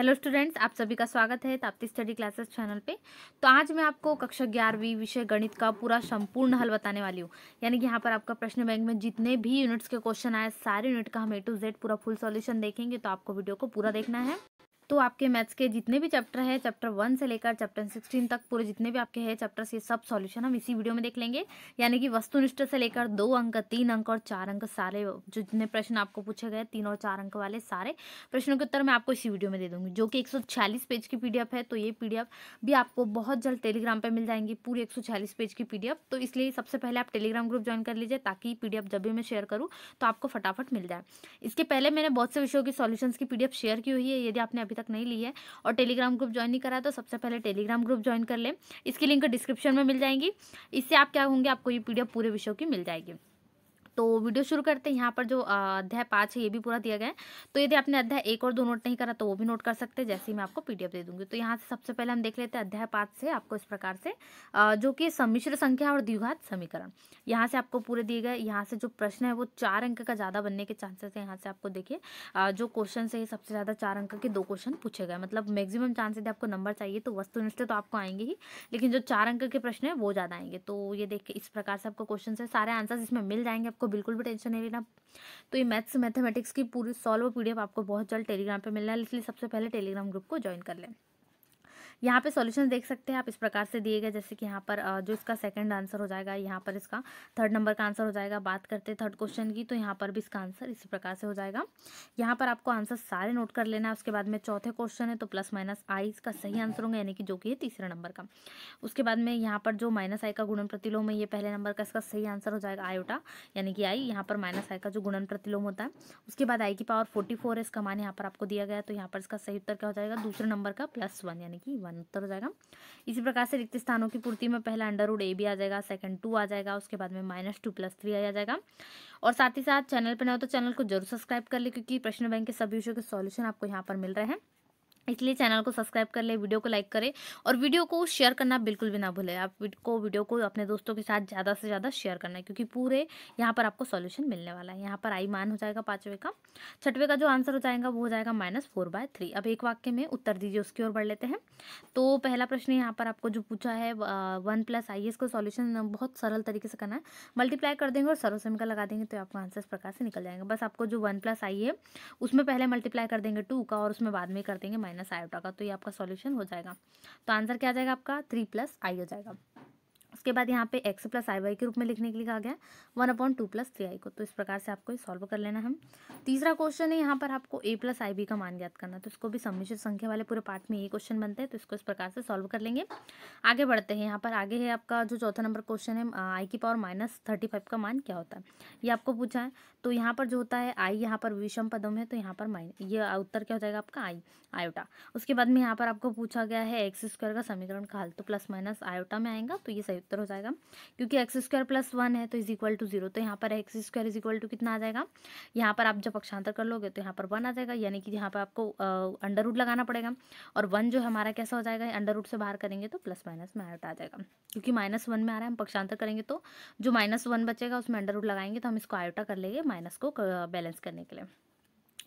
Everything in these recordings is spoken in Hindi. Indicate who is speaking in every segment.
Speaker 1: हेलो स्टूडेंट्स आप सभी का स्वागत है ताप्ती स्टडी क्लासेस चैनल पे तो आज मैं आपको कक्षा ग्यारहवीं विषय गणित का पूरा संपूर्ण हल बताने वाली हूँ यानी कि यहाँ पर आपका प्रश्न बैंक में जितने भी यूनिट्स के क्वेश्चन आए सारे यूनिट का हम ए टू जेड पूरा फुल सॉल्यूशन देखेंगे तो आपको वीडियो को पूरा देखना है तो आपके मैथ्स के जितने भी चैप्टर है चैप्टर वन से लेकर चैप्टर सिक्सटीन तक पूरे जितने भी आपके हैं चैप्टर से सब सॉल्यूशन हम इसी वीडियो में देख लेंगे यानी कि वस्तुनिष्ठ से लेकर दो अंक तीन अंक और चार अंक सारे जो जितने प्रश्न आपको पूछे गए तीन और चार अंक वाले सारे प्रश्नों के उत्तर मैं आपको इसी वीडियो में दे दूँगी जो कि एक पेज की पी है तो ये पी भी आपको बहुत जल्द टेलीग्राम पर मिल जाएंगी पूरी एक पेज की पी तो इसलिए सबसे पहले आप टेलीग्राम ग्रुप ज्वाइन कर लीजिए ताकि पी जब भी मैं शेयर करूँ तो आपको फटाफट मिल जाए इसके पहले मैंने बहुत से विषयों की सोल्यूशन की पी शेयर की हुई है यदि आपने अभी तक नहीं ली है और टेलीग्राम ग्रुप ज्वाइन नहीं करा तो सबसे पहले टेलीग्राम ग्रुप ज्वाइन कर लें इसकी लिंक डिस्क्रिप्शन में मिल जाएगी इससे आप क्या होंगे आपको ये पी पूरे विषयों की मिल जाएगी तो वीडियो शुरू करते हैं यहाँ पर जो अध्याय पाँच है ये भी पूरा दिया गया है तो यदि आपने अध्याय एक और दो नोट नहीं करा तो वो भी नोट कर सकते हैं जैसे ही मैं आपको पीडीएफ दे दूंगी तो यहाँ से सबसे पहले हम देख लेते हैं अध्याय पाँच से आपको इस प्रकार से जो कि सम्मिश्र संख्या और द्विघात समीकरण यहाँ से आपको पूरे दिए गए यहाँ से जो प्रश्न है वो चार अंक का ज़्यादा बनने के चांसेस है यहाँ से आपको देखिए जो क्वेश्चन है सबसे ज़्यादा चार अंक के दो क्वेश्चन पूछे गए मतलब मैक्सिमम चांसेस आपको नंबर चाहिए तो वस्तुनिष्ठ तो आपको आएंगे ही लेकिन जो चार अंक के प्रश्न है वो ज़्यादा आएंगे तो ये देख इस प्रकार से आपको क्वेश्चन है सारे आंसर इसमें मिल जाएंगे आपको बिल्कुल भी टेंशन नहीं लेना तो ये मैथ्स मैथमेटिक्स की पूरी सॉल्व पी आपको बहुत जल्द टेलीग्राम पर मिलना है इसलिए सबसे पहले टेलीग्राम ग्रुप को ज्वाइन कर लें यहाँ पे सॉल्यूशन देख सकते हैं आप इस प्रकार से दिए गए जैसे कि यहाँ पर जो इसका सेकंड आंसर हो जाएगा यहाँ पर इसका थर्ड नंबर का आंसर हो जाएगा बात करते हैं थर्ड क्वेश्चन की तो यहाँ पर भी इसका आंसर इसी प्रकार से हो जाएगा यहाँ पर आपको आंसर सारे नोट कर लेना है उसके बाद में चौथे क्वेश्चन है तो प्लस माइनस आई इसका सही आंसर होगा यानी कि जो कि है तीसरे नंबर का उसके बाद में यहाँ पर जो माइनस आई का गुणन प्रतिलोम है ये पहले नंबर का इसका सही आंसर हो जाएगा आयोटा यानी कि आई यहाँ पर माइनस आई का जो गुणन प्रतिलोम होता है उसके बाद आई की पावर फोर्टी फोर है इसका मान यहाँ पर आपको दिया गया तो यहाँ पर इसका सही उत्तर क्या हो जाएगा दूसरे नंबर का प्लस वन यानी कि वन वन उत्तर तो हो जाएगा इसी प्रकार से रिक्त स्थानों की पूर्ति में पहला अंडर रूड ए भी आ जाएगा सेकंड टू आ जाएगा उसके बाद में माइनस टू प्लस थ्री आ जाएगा और साथ ही साथ चैनल पर ना हो तो चैनल को जरूर सब्सक्राइब कर ले क्योंकि प्रश्न बैंक के सभी विषयों के सॉल्यूशन आपको यहाँ पर मिल रहे हैं इसलिए चैनल को सब्सक्राइब कर ले वीडियो को लाइक करें और वीडियो को शेयर करना बिल्कुल भी ना भूले आप को वीडियो को अपने दोस्तों के साथ ज़्यादा से ज़्यादा शेयर करना है क्योंकि पूरे यहाँ पर आपको सॉल्यूशन मिलने वाला है यहाँ पर आई मान हो जाएगा पाँचवें का छठवें का जो आंसर हो जाएगा वो हो जाएगा माइनस फोर बाय थ्री अब एक वाक्य में उत्तर दीजिए उसकी ओर बढ़ लेते हैं तो पहला प्रश्न यहाँ पर आपको जो पूछा है वन प्लस आई एस का सॉल्यूशन बहुत सरल तरीके से करना है मल्टीप्लाई कर देंगे और सेम का लगा देंगे तो आपका आंसर इस प्रकार से निकल जाएंगे बस आपको जो वन प्लस आई है उसमें पहले मल्टीप्लाई कर देंगे टू का और उसमें बाद में कर देंगे माइनस माइनस आयोटा का तो ये आपका सॉल्यूशन हो जाएगा तो आंसर क्या आ जाएगा आपका थ्री प्लस आई हो जाएगा उसके बाद यहाँ पे एक्स प्लस आई वाई के रूप में लिखने के लिए कहा गया one upon two plus three I को तो इस प्रकार से आपको सॉल्व कर लेना है तीसरा क्वेश्चन है यहाँ पर आपको ए प्लस आई बी का मान ज्ञात करना तो इसको भी सम्मिश्र संख्या वाले पूरे पार्ट में ये क्वेश्चन बनते हैं तो इसको इस प्रकार से सॉल्व कर लेंगे आगे बढ़ते हैं यहाँ पर आगे है आपका जो चौथा नंबर क्वेश्चन है आई की पावर माइनस थर्टी फाइव का मान क्या होता है ये आपको पूछा है तो यहाँ पर जो होता है आई यहाँ पर विषम पदों में तो यहाँ पर माइन ये उत्तर क्या हो जाएगा आपका आई आयोटा उसके बाद में यहाँ पर आपको पूछा गया है एक्स स्क्वायर का समीकरण का हल तो प्लस माइनस आयोटा में आएगा तो ये सही उत्तर हो जाएगा क्योंकि एक्स स्क्वायर प्लस वन है तो इज इक्वल टू जीरो तो यहाँ पर X square is equal to कितना आ जाएगा यहाँ पर आप जब पक्षांतर कर लोगे तो यहाँ पर वन आ जाएगा यानी कि यहाँ पर आपको अंडर रूट लगाना पड़ेगा और वन जो हमारा कैसा हो जाएगा अंडर रूट से बाहर करेंगे तो प्लस माइनस में आ जाएगा क्योंकि माइनस वन में आ रहा है हम पक्षांतर करेंगे तो जो माइनस वन बचेगा उसमें अंडर रूट लगाएंगे तो हम इसको आयोटा कर लेंगे माइनस को बैलेंस करने के लिए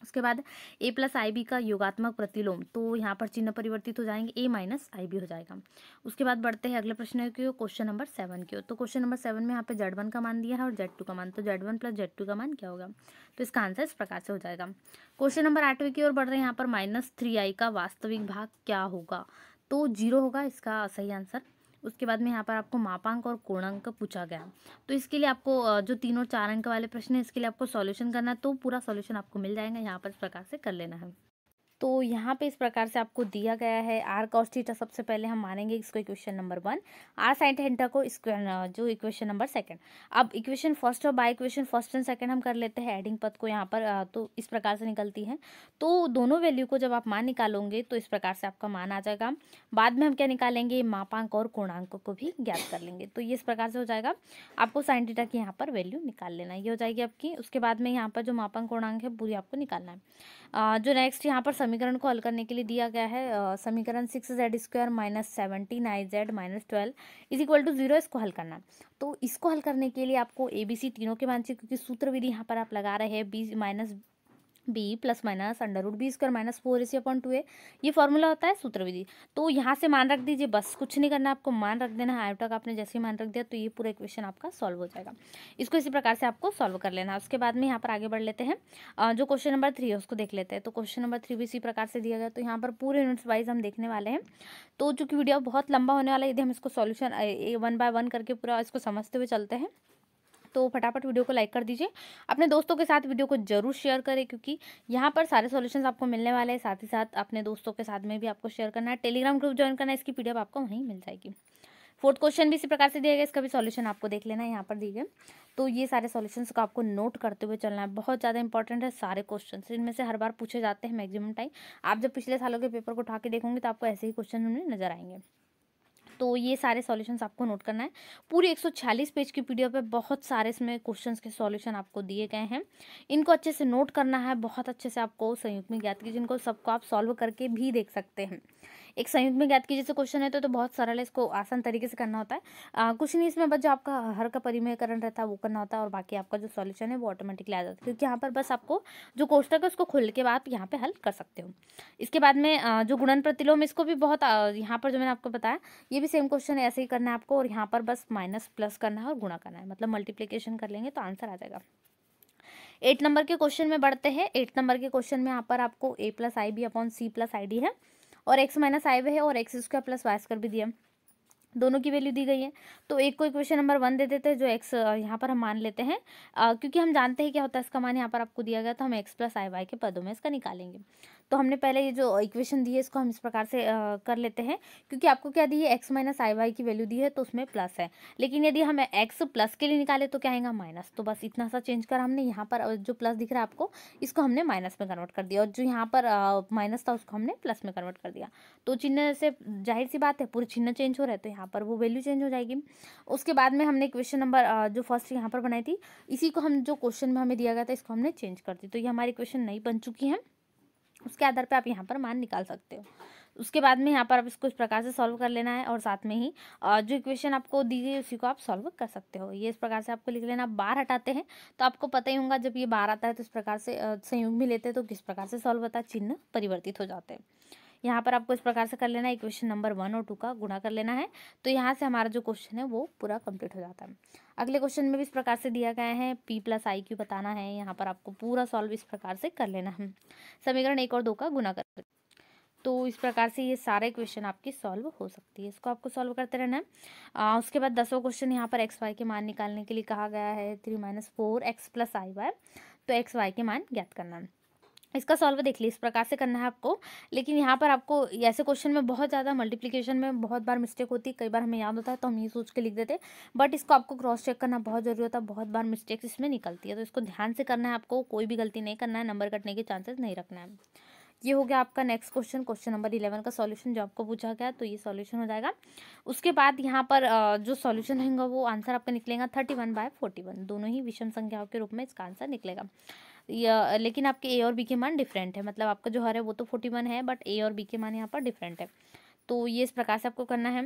Speaker 1: उसके बाद ए प्लस आई बी का योगात्मक प्रतिलोम तो यहाँ पर चिन्ह परिवर्तित हो जाएंगे ए माइनस आई बी हो जाएगा उसके बाद बढ़ते हैं अगले प्रश्न की क्वेश्चन नंबर सेवन की ओर तो क्वेश्चन नंबर सेवन में यहाँ पे जेड वन का मान दिया है और जेड टू का मान तो Z one plus Z two का मान क्या होगा तो इसका आंसर इस प्रकार से हो जाएगा क्वेश्चन नंबर आठवें की ओर बढ़ रहे हैं यहाँ पर माइनस थ्री आई का वास्तविक भाग क्या होगा तो जीरो होगा इसका सही आंसर उसके बाद में यहाँ पर आपको मापांक और कोणांक पूछा गया तो इसके लिए आपको जो तीन और चार अंक वाले प्रश्न है इसके लिए आपको सॉल्यूशन करना है तो पूरा सॉल्यूशन आपको मिल जाएगा यहाँ पर इस प्रकार से कर लेना है तो यहाँ पे इस प्रकार से आपको दिया गया है आर कॉस्टिटा सबसे पहले हम मानेंगे इसको equation number one R sine theta को जो इक्वेशन नंबर सेकंड अब इक्वेशन फर्स्ट और by equation first and second हम कर लेते हैं एडिंग पद को यहाँ पर तो इस प्रकार से निकलती है तो दोनों वैल्यू को जब आप मान निकालोगे तो इस प्रकार से आपका मान आ जाएगा बाद में हम क्या निकालेंगे मापांक और कोणांक को भी ज्ञात कर लेंगे तो ये इस प्रकार से हो जाएगा आपको साइन थीटा की यहाँ पर वैल्यू निकाल लेना ये हो जाएगी आपकी उसके बाद में यहाँ पर जो मापांक कोणांक है पूरी आपको निकालना है जो नेक्स्ट यहाँ पर समीकरण को हल करने के लिए दिया गया है समीकरण six Z square minus seventeen I Z minus twelve is equal to zero इसको हल करना तो इसको हल करने के लिए आपको ए बी सी तीनों के मान चाहिए क्योंकि सूत्र विधि यहाँ पर आप लगा रहे हैं B minus B plus minus under root B square minus four A C upon two A ये फॉर्मूला होता है सूत्र विधि तो यहाँ से मान रख दीजिए बस कुछ नहीं करना आपको मान रख देना है आयोटक आपने जैसे ही मान रख दिया तो ये पूरा इक्वेशन आपका सॉल्व हो जाएगा इसको इसी प्रकार से आपको सॉल्व कर लेना है उसके बाद में यहाँ पर आगे बढ़ लेते हैं जो क्वेश्चन नंबर थ्री है उसको देख लेते हैं तो क्वेश्चन नंबर थ्री भी इसी प्रकार से दिया गया तो यहाँ पर पूरे यूनिट्स वाइज हम देखने वाले हैं तो चूँकि वीडियो बहुत लंबा होने वाला है यदि हम इसको सॉल्यूशन वन बाय वन करके पूरा इसको समझते हुए चलते हैं तो फटाफट वीडियो को लाइक कर दीजिए अपने दोस्तों के साथ वीडियो को जरूर शेयर करें क्योंकि यहाँ पर सारे सॉल्यूशंस आपको मिलने वाले हैं साथ ही साथ अपने दोस्तों के साथ में भी आपको शेयर करना है टेलीग्राम ग्रुप ज्वाइन करना है इसकी पी आपको वहीं मिल जाएगी फोर्थ क्वेश्चन भी इसी प्रकार से दिया गया इसका भी सॉल्यूशन आपको देख लेना है यहाँ पर दिए गए तो ये सारे सॉल्यूशंस को आपको नोट करते हुए चलना है बहुत ज़्यादा इंपॉर्टेंट है सारे क्वेश्चन इनमें से हर बार पूछे जाते हैं मैक्सिमम टाइम आप जब पिछले सालों के पेपर को उठा के देखोगे तो आपको ऐसे ही क्वेश्चन उन्हें नजर आएंगे तो ये सारे सॉल्यूशंस आपको नोट करना है पूरी 146 पेज की पीडीएफ पे बहुत सारे इसमें क्वेश्चंस के सॉल्यूशन आपको दिए गए हैं इनको अच्छे से नोट करना है बहुत अच्छे से आपको संयुक्त में ज्ञात की जिनको सबको आप सॉल्व करके भी देख सकते हैं एक संयुक्त में ज्ञात कीजिए क्वेश्चन है तो, तो बहुत सरल है इसको आसान तरीके से करना होता है आ, कुछ नहीं इसमें बस जो आपका हर का परिमयकरण रहता है वो करना होता है और बाकी आपका जो सॉल्यूशन है वो ऑटोमेटिकली आ जाता है क्योंकि यहाँ पर बस आपको जो कोष्टक है उसको खोल के आप यहाँ पर हल कर सकते हो इसके बाद में जो गुणन प्रतिलोम इसको भी बहुत यहाँ पर जो मैंने आपको बताया ये भी सेम क्वेश्चन है ऐसे ही करना है आपको और यहाँ पर बस माइनस प्लस करना है और गुणा करना है मतलब मल्टीप्लीकेशन कर लेंगे तो आंसर आ जाएगा एट नंबर के क्वेश्चन में बढ़ते हैं एट नंबर के क्वेश्चन में यहाँ पर आपको A plus I B upon C plus I D है और एक्स माइनस आई है और X square plus Y square भी दिया दोनों की वैल्यू दी गई है तो एक को इक्वेशन नंबर वन दे देते हैं जो एक्स यहाँ पर हम मान लेते हैं क्योंकि हम जानते हैं क्या होता है इसका मान यहाँ पर आपको दिया गया तो हम एक्स प्लस आई वाई के पदों में इसका निकालेंगे तो हमने पहले ये जो इक्वेशन दी है इसको हम इस प्रकार से आ, कर लेते हैं क्योंकि आपको क्या दी है एक्स माइनस आई वाई की वैल्यू दी है तो उसमें प्लस है लेकिन यदि हम एक्स प्लस के लिए निकाले तो क्या आएगा माइनस तो बस इतना सा चेंज कर हमने यहाँ पर जो प्लस दिख रहा है आपको इसको हमने माइनस में कन्वर्ट कर दिया और जो यहाँ पर माइनस था उसको हमने प्लस में कन्वर्ट कर दिया तो चिन्ह से जाहिर सी बात है पूरे चिन्ह चेंज हो रहा है तो यहाँ पर वो वैल्यू चेंज हो जाएगी उसके बाद में हमने क्वेश्चन नंबर जो फर्स्ट यहाँ पर बनाई थी इसी को हम जो क्वेश्चन में हमें दिया गया था इसको हमने चेंज कर दी तो ये हमारी क्वेश्चन नहीं बन चुकी है उसके आधार पर आप यहाँ पर मान निकाल सकते हो उसके बाद में यहाँ पर आप इसको इस प्रकार से सॉल्व कर लेना है और साथ में ही जो इक्वेशन आपको दी गई उसी को आप सॉल्व कर सकते हो ये इस प्रकार से आपको लिख लेना बार हटाते हैं तो आपको पता ही होगा जब ये बार आता है तो इस प्रकार से संयुग में लेते हैं तो किस प्रकार से सॉल्व होता है चिन्ह परिवर्तित हो जाते हैं यहाँ पर आपको इस प्रकार से कर लेना है क्वेश्चन नंबर वन और टू का गुणा कर लेना है तो यहाँ से हमारा जो क्वेश्चन है वो पूरा कंप्लीट हो जाता है अगले क्वेश्चन में भी इस प्रकार से दिया गया है पी प्लस आई क्यू बताना है यहाँ पर आपको पूरा सॉल्व इस प्रकार से कर लेना है समीकरण एक और दो का गुना कर तो इस प्रकार से ये सारे क्वेश्चन आपकी सॉल्व हो सकती है इसको आपको सॉल्व करते रहना है आ, उसके बाद दसवा क्वेश्चन यहाँ पर एक्स वाई के मान निकालने के लिए कहा गया है three minus four X plus I Y तो एक्स वाई के मान ज्ञात करना है इसका सॉल्व देख लीजिए इस प्रकार से करना है आपको लेकिन यहाँ पर आपको ऐसे क्वेश्चन में बहुत ज़्यादा मल्टीप्लिकेशन में बहुत बार मिस्टेक होती है कई बार हमें याद होता है तो हम ये सोच के लिख देते बट इसको आपको क्रॉस चेक करना बहुत ज़रूरी होता है बहुत बार मिस्टेक्स इसमें निकलती है तो इसको ध्यान से करना है आपको कोई भी गलती नहीं करना है नंबर कटने के चांसेस नहीं रखना है ये हो गया आपका next question question number eleven का सॉल्यूशन जो आपको पूछा गया तो ये सॉल्यूशन हो जाएगा उसके बाद यहाँ पर जो सॉल्यूशन होगा वो आंसर आपका निकलेगा thirty one by forty one दोनों ही विषम संख्याओं के रूप में इसका आंसर निकलेगा या लेकिन आपके ए और बी के मान डिफरेंट है मतलब आपका जो हर है वो तो फोर्टी वन है बट ए और बी के मान यहाँ पर डिफरेंट है तो ये इस प्रकार से आपको करना है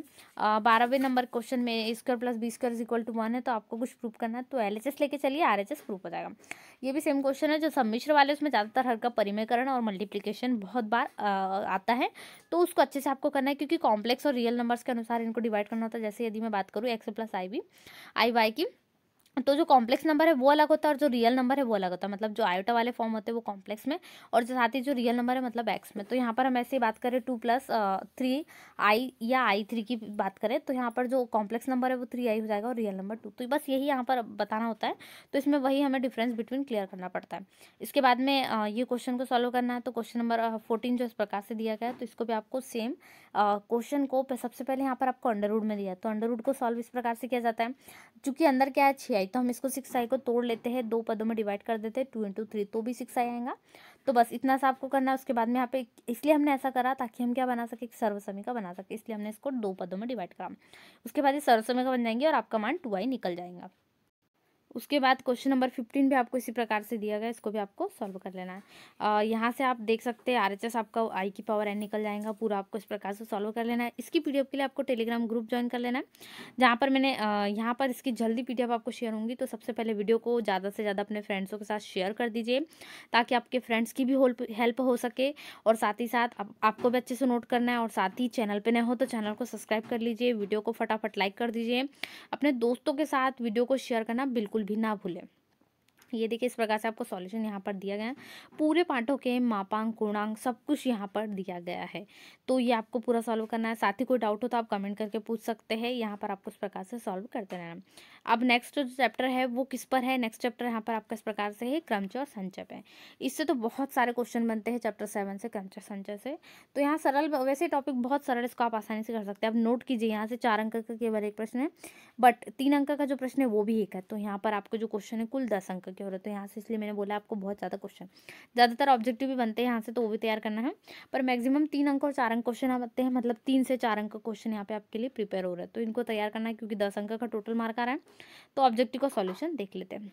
Speaker 1: बारहवें नंबर क्वेश्चन में A square plus B square equal to one है तो आपको कुछ प्रूफ करना है तो एल एच एस लेके चलिए आर एच एस प्रूफ हो जाएगा ये भी सेम क्वेश्चन है जो सम्मिश्र वाले उसमें ज़्यादातर हर का परिमयकरण और मल्टीप्लीकेशन बहुत बार आता है तो उसको अच्छे से आपको करना है क्योंकि कॉम्प्लेक्स और रियल नंबर्स के अनुसार इनको डिवाइड करना होता है जैसे यदि मैं बात करूँ X plus I B I Y की तो जो कॉम्प्लेक्स नंबर है वो अलग होता है और जो रियल नंबर है वो अलग होता है मतलब जो आयोटा वाले फॉर्म होते हैं वो कॉम्प्लेक्स में और जो साथ ही जो रियल नंबर है मतलब एक्स में तो यहाँ पर हम ऐसे ही बात करें टू प्लस थ्री आई या आई थ्री की बात करें तो यहाँ पर जो कॉम्प्लेक्स नंबर है वो थ्री आई हो जाएगा और रियल नंबर टू तो बस यही यहाँ पर बताना होता है तो इसमें वही हमें डिफरेंस बिटवीन क्लियर करना पड़ता है इसके बाद में ये क्वेश्चन को सॉल्व करना है तो क्वेश्चन नंबर फोर्टीन जो इस प्रकार से दिया गया है तो इसको भी आपको सेम क्वेश्चन को सबसे पहले यहाँ पर आपको अंडरवुड में दिया तो अंडरवुड को सॉल्व इस प्रकार से किया जाता है चूँकि अंदर क्या है छः तो हम इसको सिक्स आई को तोड़ लेते हैं दो पदों में डिवाइड कर देते हैं टू इंटू थ्री तो भी सिक्स आई आएगा तो बस इतना सा आपको करना है उसके बाद में यहाँ पे इसलिए हमने ऐसा करा ताकि हम क्या बना सके एक का बना सके इसलिए हमने इसको दो पदों में डिवाइड करा उसके बाद ये का बन जाएंगे और आपका मान टू आई निकल जाएगा उसके बाद क्वेश्चन नंबर फिफ्टीन भी आपको इसी प्रकार से दिया गया इसको भी आपको सॉल्व कर लेना है यहाँ से आप देख सकते हैं आरएचएस आपका आई की पावर एन निकल जाएगा पूरा आपको इस प्रकार से सॉल्व कर लेना है इसकी पी के लिए आपको टेलीग्राम ग्रुप ज्वाइन कर लेना है जहाँ पर मैंने यहाँ पर इसकी जल्दी पी आपको शेयर होंगी तो सबसे पहले वीडियो को ज़्यादा से ज़्यादा अपने फ्रेंड्सों के साथ शेयर कर दीजिए ताकि आपके फ्रेंड्स की भी हेल्प हो सके और साथ ही साथ आपको भी अच्छे से नोट करना है और साथ ही चैनल पर न हो तो चैनल को सब्सक्राइब कर लीजिए वीडियो को फटाफट लाइक कर दीजिए अपने दोस्तों के साथ वीडियो को शेयर करना बिल्कुल भी ना भूलें ये देखिए इस प्रकार से आपको सॉल्यूशन यहाँ पर दिया गया है पूरे पार्टों के मापांक गुणांक सब कुछ यहाँ पर दिया गया है तो ये आपको पूरा सॉल्व करना है साथ ही कोई डाउट हो तो आप कमेंट करके पूछ सकते हैं यहाँ पर आपको इस प्रकार से सॉल्व करते रहना अब नेक्स्ट जो चैप्टर है वो किस पर है नेक्स्ट चैप्टर यहाँ पर आपका इस प्रकार से है क्रमच और संचय है इससे तो बहुत सारे क्वेश्चन बनते हैं चैप्टर सेवन से क्रमच संचय से तो यहाँ सरल वैसे टॉपिक बहुत सरल इसको आप आसानी से कर सकते हैं अब नोट कीजिए यहाँ से चार अंक का केवल एक प्रश्न है बट तीन अंक का जो प्रश्न है वो भी एक है तो यहाँ पर आपको जो क्वेश्चन है कुल दस अंक की ज़रूरत है यहाँ से इसलिए मैंने बोला आपको बहुत ज़्यादा क्वेश्चन ज़्यादातर ऑब्जेक्टिव भी बनते हैं यहाँ से तो वो भी तैयार करना है पर मैक्सिमम तीन अंक और चार अंक क्वेश्चन आते हैं मतलब तीन से चार अंक का क्वेश्चन यहाँ पे आपके लिए प्रिपेयर हो रहा है तो इनको तैयार करना है क्योंकि दस अंक का टोटल मार्क आ रहा है तो ऑब्जेक्टिव का सोल्यूशन देख लेते हैं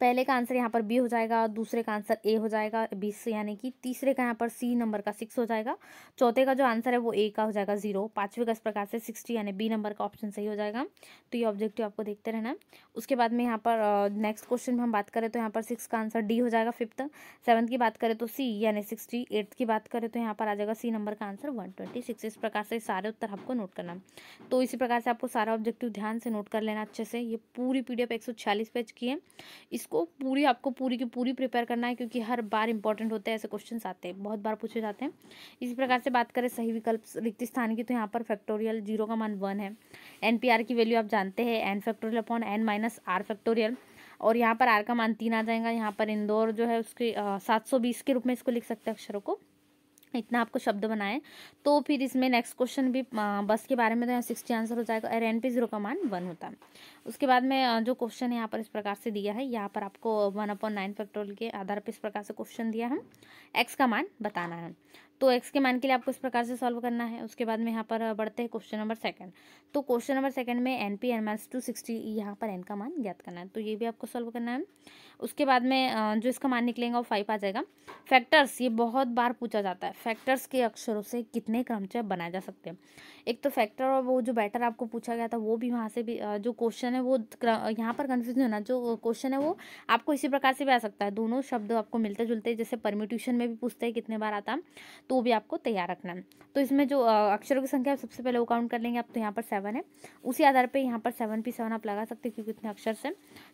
Speaker 1: पहले का आंसर यहाँ पर बी हो जाएगा दूसरे का आंसर ए हो जाएगा बी से यानी कि तीसरे का यहाँ पर सी नंबर का सिक्स हो जाएगा चौथे का जो आंसर है वो ए का हो जाएगा जीरो पाँचवें का इस प्रकार से सिक्सटी यानी बी नंबर का ऑप्शन सही हो जाएगा तो ये ऑब्जेक्टिव आपको देखते रहना उसके बाद में यहाँ पर नेक्स्ट क्वेश्चन में हम बात करें तो यहाँ पर सिक्स का आंसर डी हो जाएगा फिफ्थ सेवन्थ की बात करें तो सी यानी सिक्सटी एट्थ की बात करें तो यहाँ पर आ जाएगा सी नंबर का आंसर वन ट्वेंटी सिक्स इस प्रकार से सारे उत्तर आपको नोट करना तो इसी प्रकार से आपको सारा ऑब्जेक्टिव ध्यान से नोट कर लेना अच्छे से ये पूरी पीडीएफ छियालीस पेज की है इस इसको पूरी आपको पूरी की पूरी प्रिपेयर करना है क्योंकि हर बार इंपॉर्टेंट होते हैं ऐसे क्वेश्चन आते हैं बहुत बार पूछे जाते हैं इसी प्रकार से बात करें सही विकल्प रिक्त स्थान की तो यहाँ पर फैक्टोरियल जीरो का मान वन है एन पी आर की वैल्यू आप जानते हैं N factorial upon N minus R factorial और यहाँ पर आर का मान तीन आ जाएगा यहाँ पर इंदौर जो है उसके सात सौ बीस के रूप में इसको लिख सकते हैं अक्षरों को इतना आपको शब्द बनाए तो फिर इसमें नेक्स्ट क्वेश्चन भी बस के बारे में तो यहाँ सिक्सटी आंसर हो जाएगा एर एन पी जीरो का मान वन होता है उसके बाद में जो क्वेश्चन यहाँ पर इस प्रकार से दिया है यहाँ पर आपको वन अपॉइंट नाइन पेट्रोल के आधार पर इस प्रकार से क्वेश्चन दिया है एक्स का मान बताना है तो एक्स के मान के लिए आपको इस प्रकार से सॉल्व करना है उसके बाद में यहाँ पर बढ़ते हैं क्वेश्चन नंबर सेकंड तो क्वेश्चन नंबर सेकंड में N P N minus two sixty यहाँ पर एन का मान ज्ञात करना है तो ये भी आपको सॉल्व करना है उसके बाद में जो इसका मान निकलेगा वो फाइव आ जाएगा फैक्टर्स ये बहुत बार पूछा जाता है फैक्टर्स के अक्षरों से कितने क्रमचय बनाए जा सकते हैं एक तो फैक्टर और वो जो बैटर आपको पूछा गया था वो भी वहाँ से भी जो क्वेश्चन है वो यहाँ पर कन्फ्यूजन होना जो क्वेश्चन है वो आपको इसी प्रकार से भी आ सकता है दोनों शब्द आपको मिलते जुलते जैसे परमिट्यूशन में भी पूछते हैं कितने बार आता तो भी आपको तैयार रखना है तो इसमें जो अक्षरों की संख्या सबसे पहले वो काउंट कर लेंगे आप तो यहाँ पर सेवन है उसी आधार पर यहाँ पर सेवन पी सेवन आप लगा सकते हैं क्योंकि इतने अक्षर से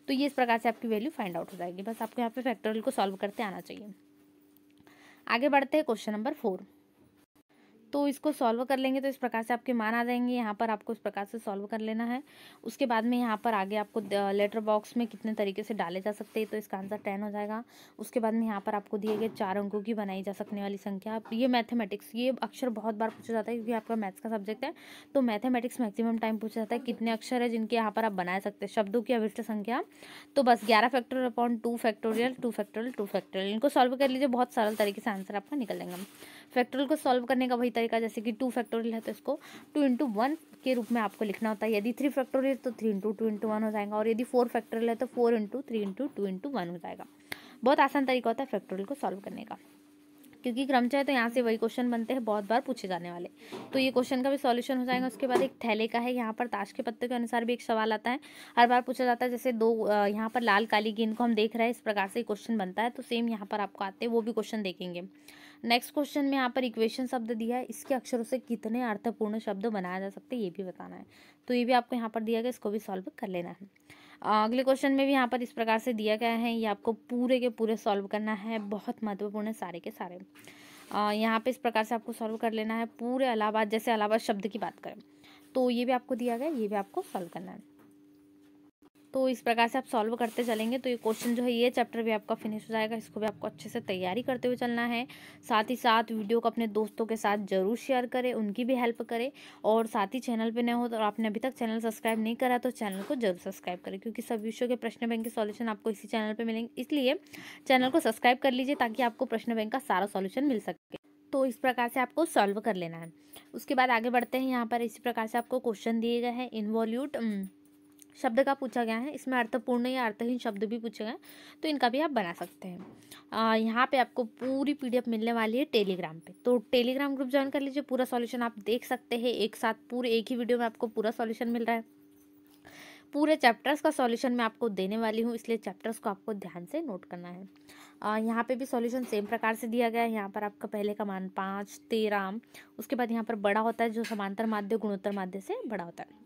Speaker 1: तो ये इस प्रकार से आपकी वैल्यू फाइंड आउट हो जाएगी बस आपको यहाँ पर फैक्टोरियल को सॉल्व करते आना चाहिए आगे बढ़ते हैं क्वेश्चन नंबर फोर तो इसको सॉल्व कर लेंगे तो इस प्रकार से आपके मान आ जाएंगे यहाँ पर आपको इस प्रकार से सॉल्व कर लेना है उसके बाद में यहाँ पर आगे आपको लेटर बॉक्स में कितने तरीके से डाले जा सकते हैं तो इसका आंसर टेन हो जाएगा उसके बाद में यहाँ पर आपको दिए गए चार अंकों की बनाई जा सकने वाली संख्या ये मैथमेटिक्स ये अक्षर बहुत बार पूछा जाता है क्योंकि आपका मैथ्स का सब्जेक्ट है तो मैथमेटिक्स मैक्सिमम टाइम पूछा जाता है कितने अक्षर है जिनके यहाँ पर आप बना सकते हैं शब्दों की अविष्ट संख्या तो बस ग्यारह factor upon two factorial two factorial two factorial इनको सॉल्व कर लीजिए बहुत सरल तरीके से आंसर आपका निकल जाएगा फैक्टोरियल को सॉल्व करने का वही तरीका जैसे कि टू फैक्टोरियल है तो इसको टू इंटू वन के रूप में आपको लिखना होता है यदि थ्री फैक्टोरियल तो three into two into one हो जाएगा और यदि फोर फैक्टोरियल है तो four into three into two into one हो जाएगा बहुत आसान तरीका होता है फैक्टोरियल को सॉल्व करने का क्योंकि क्रमचय तो यहाँ से वही क्वेश्चन बनते हैं बहुत बार पूछे जाने वाले तो ये क्वेश्चन का भी सॉल्यूशन हो जाएगा उसके बाद एक थैले का है यहाँ पर ताश के पत्ते के अनुसार भी एक सवाल आता है हर बार पूछा जाता है जैसे दो यहाँ पर लाल काली गेंद को हम देख रहे हैं इस प्रकार से क्वेश्चन बनता है तो सेम यहाँ पर आपको आते हैं वो भी क्वेश्चन देखेंगे नेक्स्ट क्वेश्चन में यहाँ पर इक्वेशन शब्द दिया है इसके अक्षरों से कितने अर्थपूर्ण शब्द बनाया जा सकते हैं ये भी बताना है तो ये भी आपको यहाँ पर दिया गया इसको भी सॉल्व कर लेना है अगले क्वेश्चन में भी यहाँ पर इस प्रकार से दिया गया है ये आपको पूरे के पूरे सॉल्व करना है बहुत महत्वपूर्ण है सारे के सारे यहाँ पर इस प्रकार से आपको सॉल्व कर लेना है पूरे अलाहाबाद जैसे अलाहाबाद शब्द की बात करें तो ये भी आपको दिया गया ये भी आपको सॉल्व करना है तो इस प्रकार से आप सॉल्व करते चलेंगे तो ये क्वेश्चन जो है ये चैप्टर भी आपका फिनिश हो जाएगा इसको भी आपको अच्छे से तैयारी करते हुए चलना है साथ ही साथ वीडियो को अपने दोस्तों के साथ ज़रूर शेयर करें उनकी भी हेल्प करें और साथ ही चैनल पर नए हो तो आपने अभी तक चैनल सब्सक्राइब नहीं करा तो चैनल को जरूर सब्सक्राइब करें क्योंकि सब विषयों के प्रश्न बैंक के सॉल्यूशन आपको इसी चैनल पर मिलेंगे इसलिए चैनल को सब्सक्राइब कर लीजिए ताकि आपको प्रश्न बैंक का सारा सॉल्यूशन मिल सके तो इस प्रकार से आपको सॉल्व कर लेना है उसके बाद आगे बढ़ते हैं यहाँ पर इसी प्रकार से आपको क्वेश्चन दिए गए हैं इन्वॉल्यूट शब्द का पूछा गया है इसमें अर्थपूर्ण या अर्थहीन शब्द भी पूछे गए तो इनका भी आप बना सकते हैं यहाँ पे आपको पूरी पीडीएफ मिलने वाली है टेलीग्राम पे तो टेलीग्राम ग्रुप ज्वाइन कर लीजिए पूरा सॉल्यूशन आप देख सकते हैं एक साथ पूरे एक ही वीडियो में आपको पूरा सॉल्यूशन मिल रहा है पूरे चैप्टर्स का सॉल्यूशन मैं आपको देने वाली हूँ इसलिए चैप्टर्स को आपको ध्यान से नोट करना है आ, यहाँ पे भी सॉल्यूशन सेम प्रकार से दिया गया है यहाँ पर आपका पहले का मान पाँच तेरह उसके बाद यहाँ पर बड़ा होता है जो समांतर माध्य गुणोत्तर माध्य से बड़ा होता है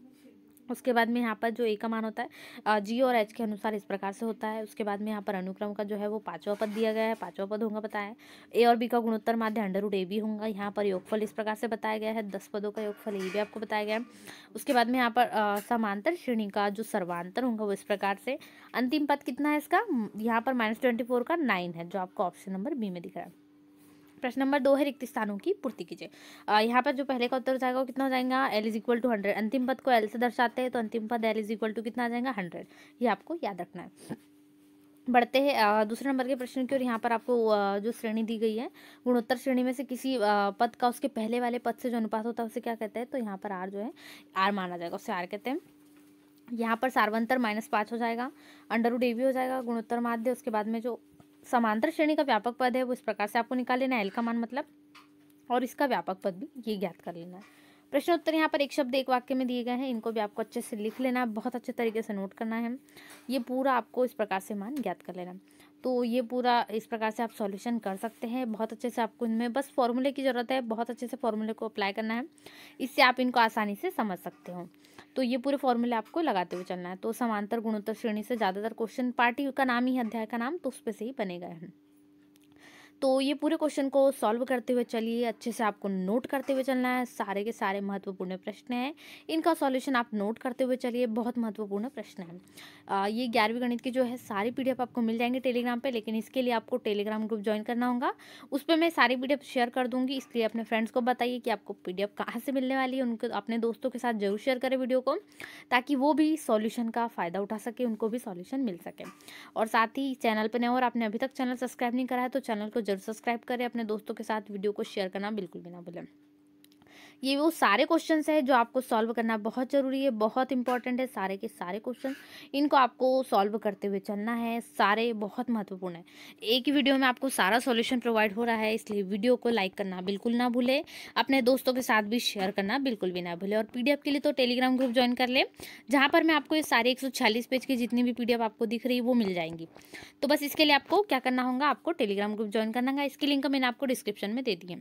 Speaker 1: उसके बाद में यहाँ पर जो ए का मान होता है जी और एच के अनुसार इस प्रकार से होता है उसके बाद में यहाँ पर अनुक्रम का जो है वो पांचवा पद दिया गया है पांचवा पद होगा बताया ए और बी का गुणोत्तर माध्य अंडर उड ए भी होगा यहाँ पर योगफल इस प्रकार से बताया गया है दस पदों का योगफल ए भी आपको बताया गया है उसके बाद में यहाँ पर समांतर श्रेणी का जो सर्वांतर होगा वो इस प्रकार से अंतिम पद कितना है इसका यहाँ पर माइनस का नाइन है जो आपको ऑप्शन नंबर बी में दिख रहा है प्रश्न नंबर दो है रिक्त स्थानों की पूर्ति कीजिए यहाँ पर जो पहले का उत्तर जाएगा वो कितना हो जाएगा L is equal to hundred अंतिम पद को एल से दर्शाते हैं तो अंतिम पद एल इज इक्वल टू कितना आ जाएगा हंड्रेड ये आपको याद रखना है बढ़ते हैं दूसरे नंबर के प्रश्न की ओर यहाँ पर आपको जो श्रेणी दी गई है गुणोत्तर श्रेणी में से किसी पद का उसके पहले वाले पद से जो अनुपात होता है उसे क्या कहते हैं तो यहाँ पर आर जो है आर माना जाएगा उसे आर कहते हैं यहाँ पर सार्वंतर माइनस पाँच हो जाएगा अंडर उड ए भी हो जाएगा गुणोत्तर माध्य उसके बाद में जो समांतर श्रेणी का व्यापक पद है वो इस प्रकार से आपको निकाल लेना है एल का मान मतलब और इसका व्यापक पद भी ये ज्ञात कर लेना है प्रश्न उत्तर यहाँ पर एक शब्द एक वाक्य में दिए गए हैं इनको भी आपको अच्छे से लिख लेना है बहुत अच्छे तरीके से नोट करना है ये पूरा आपको इस प्रकार से मान ज्ञात कर लेना तो ये पूरा इस प्रकार से आप सॉल्यूशन कर सकते हैं बहुत अच्छे से आपको इनमें बस फॉर्मूले की ज़रूरत है बहुत अच्छे से फॉर्मूले को अप्लाई करना है इससे आप इनको आसानी से समझ सकते हो तो ये पूरे फॉर्मूले आपको लगाते हुए चलना है तो समांतर गुणोत्तर श्रेणी से ज़्यादातर क्वेश्चन पार्टी का नाम ही अध्याय का नाम तो उस पर से ही बने गए हैं तो ये पूरे क्वेश्चन को सॉल्व करते हुए चलिए अच्छे से आपको नोट करते हुए चलना है सारे के सारे महत्वपूर्ण प्रश्न हैं इनका सॉल्यूशन आप नोट करते हुए चलिए बहुत महत्वपूर्ण प्रश्न है आ, ये ग्यारहवीं गणित की जो है सारी पी आपको मिल जाएंगे टेलीग्राम पर लेकिन इसके लिए आपको टेलीग्राम ग्रुप ज्वाइन करना होगा उस पर मैं सारी पी शेयर कर दूंगी इसलिए अपने फ्रेंड्स को बताइए कि आपको पी कहाँ से मिलने वाली है उनको अपने दोस्तों के साथ जरूर शेयर करें वीडियो को ताकि वो भी सॉल्यूशन का फ़ायदा उठा सके उनको भी सोल्यूशन मिल सके और साथ ही चैनल पर नहीं और आपने अभी तक चैनल सब्सक्राइब नहीं करा है तो चैनल को जरूर सब्सक्राइब करें अपने दोस्तों के साथ वीडियो को शेयर करना बिल्कुल भी ना भूलें ये वो सारे क्वेश्चन है जो आपको सॉल्व करना बहुत ज़रूरी है बहुत इंपॉर्टेंट है सारे के सारे क्वेश्चन इनको आपको सॉल्व करते हुए चलना है सारे बहुत महत्वपूर्ण है एक ही वीडियो में आपको सारा सोल्यूशन प्रोवाइड हो रहा है इसलिए वीडियो को लाइक करना बिल्कुल ना भूले अपने दोस्तों के साथ भी शेयर करना बिल्कुल भी ना भूले और पी के लिए तो टेलीग्राम ग्रुप ज्वाइन कर ले जहाँ पर मैं आपको ये सारे एक पेज की जितनी भी पी आपको दिख रही है वो मिल जाएंगी तो बस इसके लिए आपको क्या करना होगा आपको टेलीग्राम ग्रुप ज्वाइन करना होगा इसकी लिंक मैंने आपको डिस्क्रिप्शन में दे दी है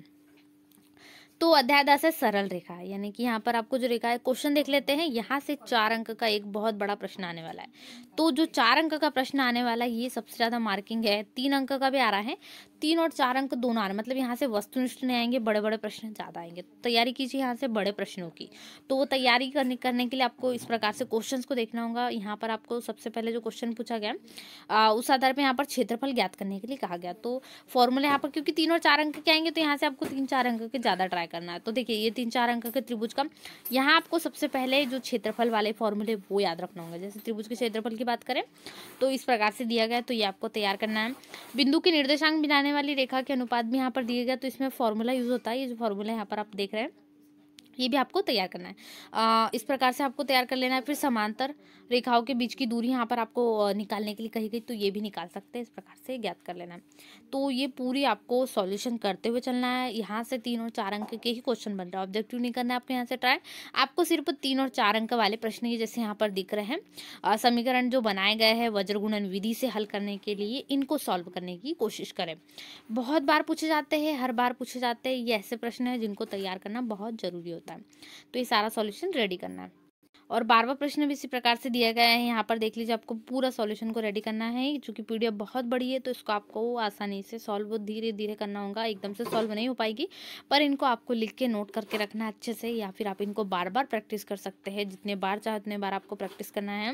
Speaker 1: तो अध्याय दस है सरल रेखा यानी कि यहाँ पर आपको जो रेखा है क्वेश्चन देख लेते हैं यहाँ से चार अंक का एक बहुत बड़ा प्रश्न आने वाला है तो जो चार अंक का प्रश्न आने वाला है ये सबसे ज़्यादा मार्किंग है तीन अंक का भी आ रहा है तीन और चार अंक दोनों आ रहे मतलब यहाँ से वस्तुनिष्ठ नहीं आएंगे बड़े बड़े प्रश्न ज़्यादा आएंगे तो तैयारी कीजिए यहाँ से बड़े प्रश्नों की तो वो तैयारी करने करने के लिए आपको इस प्रकार से क्वेश्चंस को देखना होगा यहाँ पर आपको सबसे पहले जो क्वेश्चन पूछा गया आ, उस आधार पर यहाँ पर क्षेत्रफल ज्ञात करने के लिए कहा गया तो फॉर्मूला यहाँ पर क्योंकि तीन और चार अंक के आएंगे तो यहाँ से आपको तीन चार अंक के ज़्यादा ट्राई करना है तो देखिए ये तीन चार अंक के त्रिभुज का यहाँ आपको सबसे पहले जो क्षेत्रफल वाले फॉर्मूले वो याद रखना होगा जैसे त्रिभुज के क्षेत्रफल की बात करें तो इस प्रकार से दिया गया तो ये आपको तैयार करना है बिंदु के निर्देशांक बिना वाली रेखा के अनुपात भी यहाँ पर दिए गए तो इसमें फॉर्मूला यूज़ होता है ये जो फॉर्मूला यहाँ पर आप देख रहे हैं ये भी आपको तैयार करना है आ, इस प्रकार से आपको तैयार कर लेना है फिर समांतर रेखाओं के बीच की दूरी यहाँ पर आपको निकालने के लिए कही गई तो ये भी निकाल सकते हैं इस प्रकार से ज्ञात कर लेना है तो ये पूरी आपको सॉल्यूशन करते हुए चलना है यहाँ से तीन और चार अंक के ही क्वेश्चन बन रहा है ऑब्जेक्टिव नहीं करना है आपको यहाँ से ट्राई आपको सिर्फ तीन और चार अंक वाले प्रश्न ये जैसे यहाँ पर दिख रहे हैं समीकरण जो बनाए गए हैं वज्रगुणन विधि से हल करने के लिए इनको सॉल्व करने की कोशिश करें बहुत बार पूछे जाते हैं हर बार पूछे जाते हैं ये ऐसे प्रश्न हैं जिनको तैयार करना बहुत जरूरी होता है होता है तो ये सारा सॉल्यूशन रेडी करना है और बारवा प्रश्न भी इसी प्रकार से दिया गया है यहाँ पर देख लीजिए आपको पूरा सॉल्यूशन को रेडी करना है क्योंकि पीडीएफ बहुत बड़ी है तो इसको आपको आसानी से सॉल्व धीरे धीरे करना होगा एकदम से सॉल्व नहीं हो पाएगी पर इनको आपको लिख के नोट करके रखना अच्छे से या फिर आप इनको बार बार प्रैक्टिस कर सकते हैं जितने बार चाहे उतने बार आपको प्रैक्टिस करना है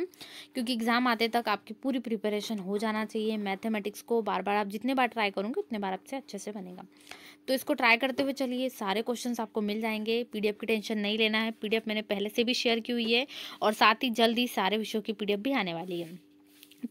Speaker 1: क्योंकि एग्ज़ाम आते तक आपकी पूरी प्रिपरेशन हो जाना चाहिए मैथमेटिक्स को बार बार आप जितने बार ट्राई करोगे उतने बार आपसे अच्छे से बनेगा तो इसको ट्राई करते हुए चलिए सारे क्वेश्चन आपको मिल जाएंगे पी की टेंशन नहीं लेना है पी मैंने पहले से भी शेयर की हुई है है और साथ ही जल्द ही सारे विषयों की पीडीएफ भी आने वाली है